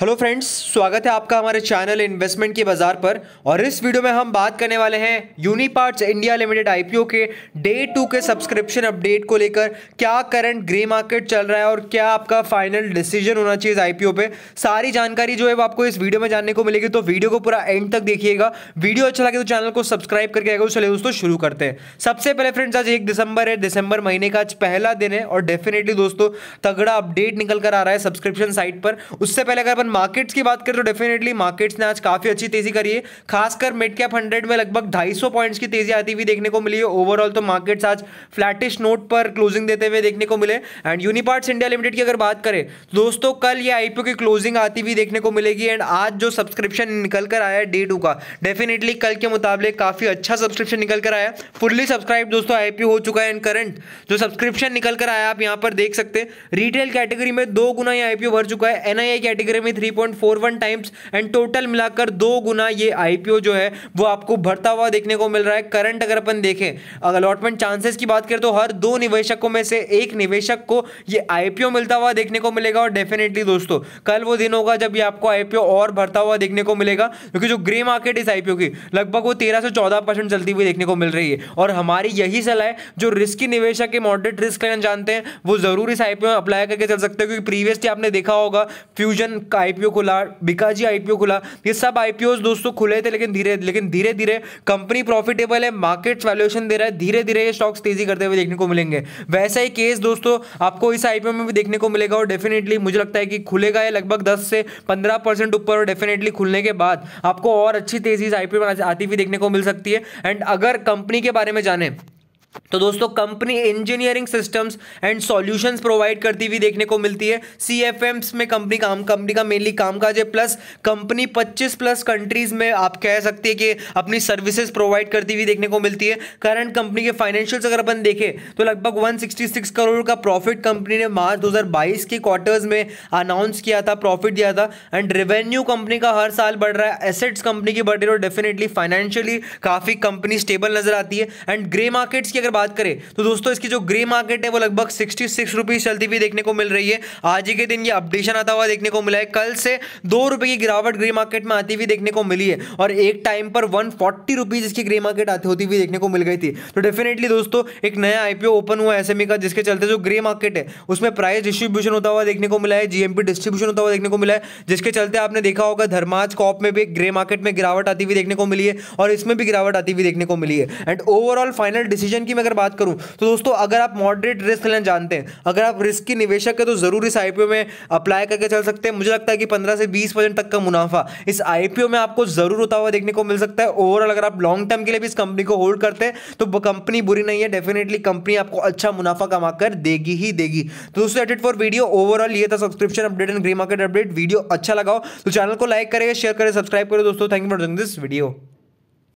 hello friends स्वागत है आपका हमारे चैनल इन्वेस्टमेंट के बाजार पर और इस वीडियो में हम बात करने वाले हैं यूनिपार्ट्स इंडिया लिमिटेड आईपीओ के डे टू के सब्सक्रिप्शन अपडेट को लेकर क्या करंट ग्रे मार्केट चल रहा है और क्या आपका फाइनल डिसीजन होना चाहिए इस आईपीओ पे सारी जानकारी जो है आपको इस वीडियो में जानने को मिलेगी तो वीडियो को पूरा एंड तक देखिएगा वीडियो अच्छा लगे तो चैनल को सब्सक्राइब करके आएगा तो चले दोस्तों शुरू करते हैं सबसे पहले फ्रेंड्स आज एक दिसंबर है दिसंबर महीने का आज पहला दिन है और डेफिनेटली दोस्तों तगड़ा अपडेट निकल कर आ रहा है सब्सक्रिप्शन साइट पर उससे पहले अगर अपन मार्केट्स की बात करें तो डेफिनेटली मार्केट्स ने आज काफ़ी अच्छी तेज़ी करी है खासकर मिड कैप हंड्रेड में लगभग 250 पॉइंट्स की तेज़ी आती हुई देखने को मिली है ओवरऑल तो मार्केट्स आज फ्लैटिश नोट पर क्लोजिंग देते हुए देखने को मिले एंड यूनिपार्ट्स इंडिया लिमिटेड की अगर बात करें दोस्तों कल ये आईपीओ की क्लोजिंग आती हुई देखने को मिलेगी एंड आज जो सब्सक्रिप्शन निकल कर आया है डे टू का डेफिनेटली कल के मुताबिले काफ़ी अच्छा सब्सक्रिप्शन निकल कर आया फुल्ली सब्सक्राइब दोस्तों आईपीओ हो चुका है एंड करंट जो सब्सक्रिप्शन निकल कर आया आप यहाँ पर देख सकते हैं रिटेल कैटेगरी में दो गुना ये आईपीओ भर चुका है एनआईआई कैटेगरी में three point four one times and total मिलाकर दो गुना ये आईपीओ जो है वो आपको भरता हुआ देखने को मिल रहा है करंट अगर अपन देखें अलॉटमेंट चांसेस की बात करें तो हर दो निवेशकों में से एक निवेशक को ये आईपीओ मिलता हुआ देखने को मिलेगा और डेफिनेटली दोस्तों कल वो दिन होगा जब ये आपको आईपीओ और भरता हुआ देखने को मिलेगा क्योंकि जो ग्रे मार्केट इस आईपीओ की लगभग वो तेरह से चौदह परसेंट चलती हुई देखने को मिल रही है और हमारी यही सलाह है जो रिस्की निवेशक के मॉडरेट रिस्क लेना जानते हैं वो जरूर इस आईपीओ में अप्लाई करके चल सकते हैं क्योंकि प्रीवियसली आपने देखा होगा फ्यूजन का आईपीओ खुला बिकाजी आईपीओ खुला ये सब आईपीओ दोस्तों खुले थे लेकिन धीरे लेकिन धीरे धीरे कंपनी प्रॉफिटेबल है मार्केट वैल्यूएशन दे रहा है धीरे धीरे ये स्टॉक्स तेजी करते हुए देखने को मिलेंगे वैसा ही केस दोस्तों आपको इस आईपीओ में भी देखने को मिलेगा और डेफिनेटली मुझे लगता है कि खुलेगा ये लगभग दस से पंद्रह परसेंट ऊपर डेफिनेटली खुलने के बाद आपको और अच्छी तेजी इस आईपीओ में आती हुई देखने को मिल सकती है एंड अगर कंपनी के बारे में जाने तो दोस्तों company engineering systems and solutions provide करती हुई देखने को मिलती है सी में कंपनी काम कंपनी का मेनली कामकाज है प्लस कंपनी 25 प्लस कंट्रीज में आप कह सकते हैं कि अपनी सर्विसेज प्रोवाइड करती हुई देखने को मिलती है करंट कंपनी के फाइनेंशियल्स अगर अपन देखें तो लगभग 166 करोड़ का प्रॉफिट कंपनी ने मार्च दो के क्वार्टर्स में अनाउंस किया था प्रॉफिट दिया था एंड रेवेन्यू कंपनी का हर साल बढ़ रहा है एसेट्स कंपनी की बढ़ रही है और डेफिनेटली फाइनेंशियली काफ़ी कंपनी स्टेबल नजर आती है एंड ग्रे मार्केट्स की अगर बात करें तो दोस्तों इसकी जो ग्रे मार्केट है वो लगभग सिक्सटी सिक्स रुपीज़ चलती हुई देखने को मिल रही है आज ही के दिन ये अपडेशन आता हुआ देखने को मिला है कल से दो रुपए की गिरावट ग्रे मार्केट में आती हुई देखने को मिली है और एक टाइम पर वन फोर्टी रुपीज़ इसकी ग्रे मार्केट आती होती हुई देखने को मिल गई थी तो डेफिनेटली दोस्तों एक नया आईपीओ ओपन हुआ एस e का जिसके चलते जो ग्रे मार्केट है उसमें प्राइस डिस्ट्रीब्यूशन होता हुआ देखने को मिला है जीएमपी डिस्ट्रीब्यूशन होता हुआ देखने को मिला है जिसके चलते आपने देखा होगा धर्माज कॉप में भी ग्रे मार्केट में गिरावट आती हुई देखने को मिली है और इसमें भी गिरावट आती हुई देखने को मिली है एंड ओवरऑल फाइनल डिसीजन की मैं अगर बात करूं तो दोस्तों अगर आप मॉडरेट रिस्क लेना जानते हैं अगर आप रिस्क की निवेशक है तो ज़रूर इस आईपीओ में अप्लाई करके चल सकते हैं मुझे लगता है कि पंद्रह से बीस परसेंट तक का मुनाफा इस आईपीओ में आपको ज़रूर होता हुआ देखने को मिल सकता है ओवरऑल अगर आप लॉन्ग टर्म के लिए भी इस कंपनी को होल्ड करते हैं तो कंपनी बुरी नहीं है डेफिनेटली कंपनी आपको अच्छा मुनाफा कमाकर देगी ही देगी तो दोस्तों एडिट फॉर वीडियो ओवरऑल ये था subscription update and grey market update video अच्छा लगाओ तो चैनल को लाइक करें शेयर करें सब्सक्राइब करें दोस्तों thank you for this video